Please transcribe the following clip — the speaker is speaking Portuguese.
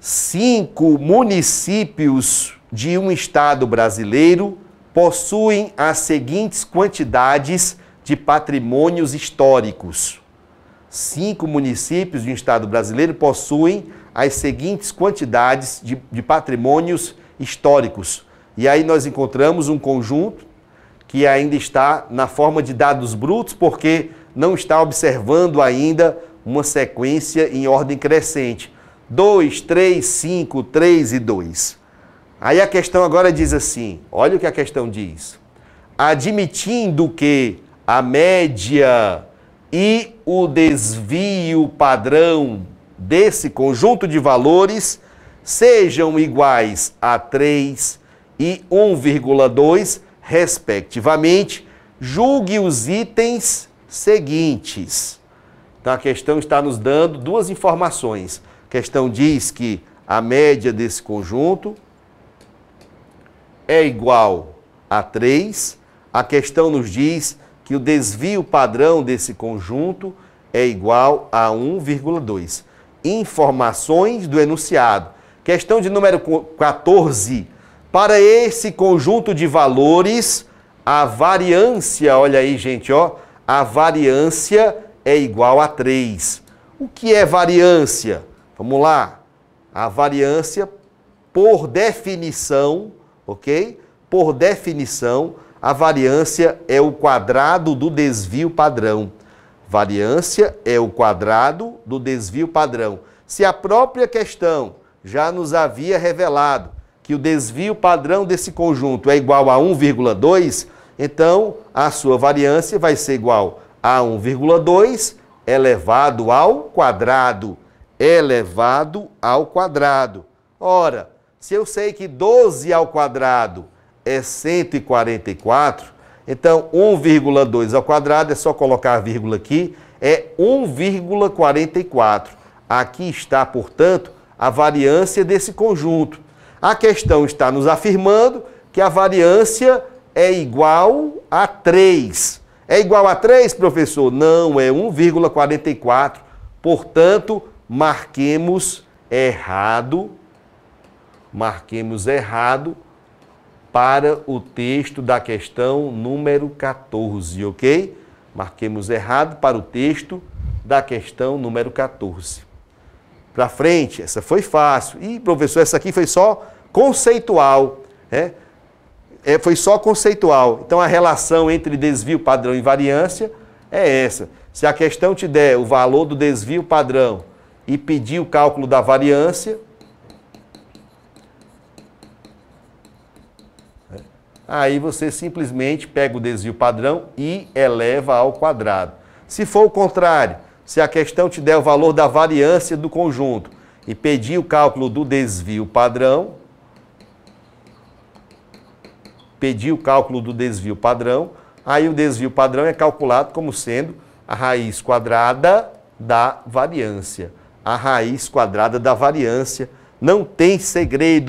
cinco municípios de um estado brasileiro possuem as seguintes quantidades de patrimônios históricos. Cinco municípios de um estado brasileiro possuem as seguintes quantidades de, de patrimônios históricos. E aí nós encontramos um conjunto que ainda está na forma de dados brutos, porque não está observando ainda uma sequência em ordem crescente. 2, 3, 5, 3 e 2. Aí a questão agora diz assim: olha o que a questão diz. Admitindo que a média e o desvio padrão desse conjunto de valores sejam iguais a 3 e 1,2, respectivamente, julgue os itens seguintes. Então a questão está nos dando duas informações questão diz que a média desse conjunto é igual a 3. A questão nos diz que o desvio padrão desse conjunto é igual a 1,2. Informações do enunciado. Questão de número 14. Para esse conjunto de valores, a variância, olha aí, gente, ó, a variância é igual a 3. O que é variância? Vamos lá. A variância, por definição, ok? Por definição, a variância é o quadrado do desvio padrão. Variância é o quadrado do desvio padrão. Se a própria questão já nos havia revelado que o desvio padrão desse conjunto é igual a 1,2, então a sua variância vai ser igual a 1,2 elevado ao quadrado elevado ao quadrado. Ora, se eu sei que 12 ao quadrado é 144, então 1,2 ao quadrado, é só colocar a vírgula aqui, é 1,44. Aqui está, portanto, a variância desse conjunto. A questão está nos afirmando que a variância é igual a 3. É igual a 3, professor? Não, é 1,44. Portanto, marquemos errado, marquemos errado para o texto da questão número 14, ok? Marquemos errado para o texto da questão número 14. Para frente, essa foi fácil. E professor, essa aqui foi só conceitual, né? É, foi só conceitual. Então a relação entre desvio padrão e variância é essa. Se a questão te der o valor do desvio padrão e pedir o cálculo da variância. Aí você simplesmente pega o desvio padrão e eleva ao quadrado. Se for o contrário, se a questão te der o valor da variância do conjunto e pedir o cálculo do desvio padrão, pedir o cálculo do desvio padrão, aí o desvio padrão é calculado como sendo a raiz quadrada da variância a raiz quadrada da variância. Não tem segredo.